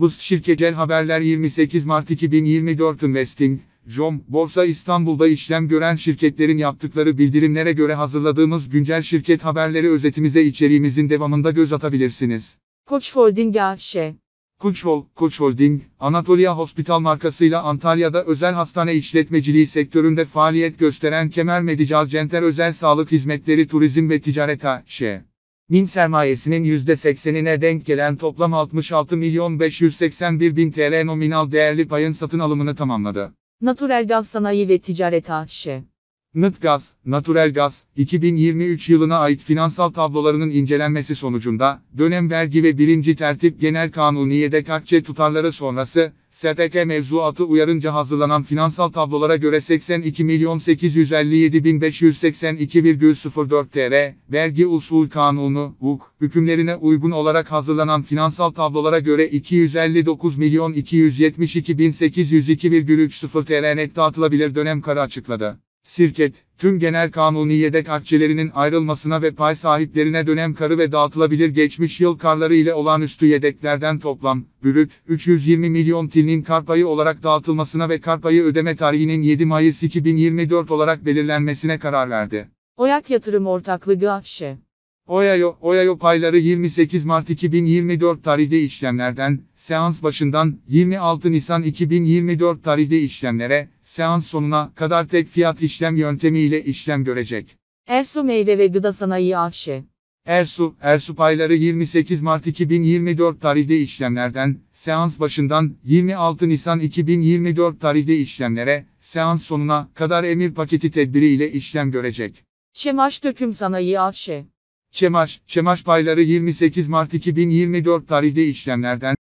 Buz şirketen haberler 28 Mart 2024 Investing, Jom, Borsa İstanbul'da işlem gören şirketlerin yaptıkları bildirimlere göre hazırladığımız güncel şirket haberleri özetimize içeriğimizin devamında göz atabilirsiniz. Koç Holding AŞ Koçhol, Koç Holding, Anatolia Hospital markasıyla Antalya'da özel hastane işletmeciliği sektöründe faaliyet gösteren Kemer Medical Center Özel Sağlık Hizmetleri Turizm ve Ticaret AŞ. Min sermayesinin %80'ine denk gelen toplam 66 milyon 581 bin TL nominal değerli payın satın alımını tamamladı. Natural Gaz Sanayi ve Ticaret AŞ NIT Gaz, Natural Gaz, 2023 yılına ait finansal tablolarının incelenmesi sonucunda, dönem vergi ve birinci tertip genel kanuniyede kakçe tutarları sonrası, SPK mevzuatı uyarınca hazırlanan finansal tablolara göre 82 tr. vergi usul kanunu, VUK, hükümlerine uygun olarak hazırlanan finansal tablolara göre 259 tr. net dağıtılabilir dönem karı açıkladı. Sirket, tüm genel kanuni yedek akçelerinin ayrılmasına ve pay sahiplerine dönem karı ve dağıtılabilir geçmiş yıl karları ile olan üstü yedeklerden toplam, bürüt, 320 milyon tilinin kar payı olarak dağıtılmasına ve kar payı ödeme tarihinin 7 Mayıs 2024 olarak belirlenmesine karar verdi. Oyak Yatırım Ortaklığı AŞ e. Oyayo, Oyayo payları 28 Mart 2024 tarihli işlemlerden, seans başından 26 Nisan 2024 tarihli işlemlere, seans sonuna kadar tek fiyat işlem yöntemi ile işlem görecek. Ersu Meyve ve Gıda Sanayi AŞ Ersu, Ersu payları 28 Mart 2024 tarihli işlemlerden, seans başından 26 Nisan 2024 tarihli işlemlere, seans sonuna kadar emir paketi tedbiri ile işlem görecek. Şemaş Döküm Sanayi AŞ Çemaş, Çemaş payları 28 Mart 2024 tarihli işlemlerden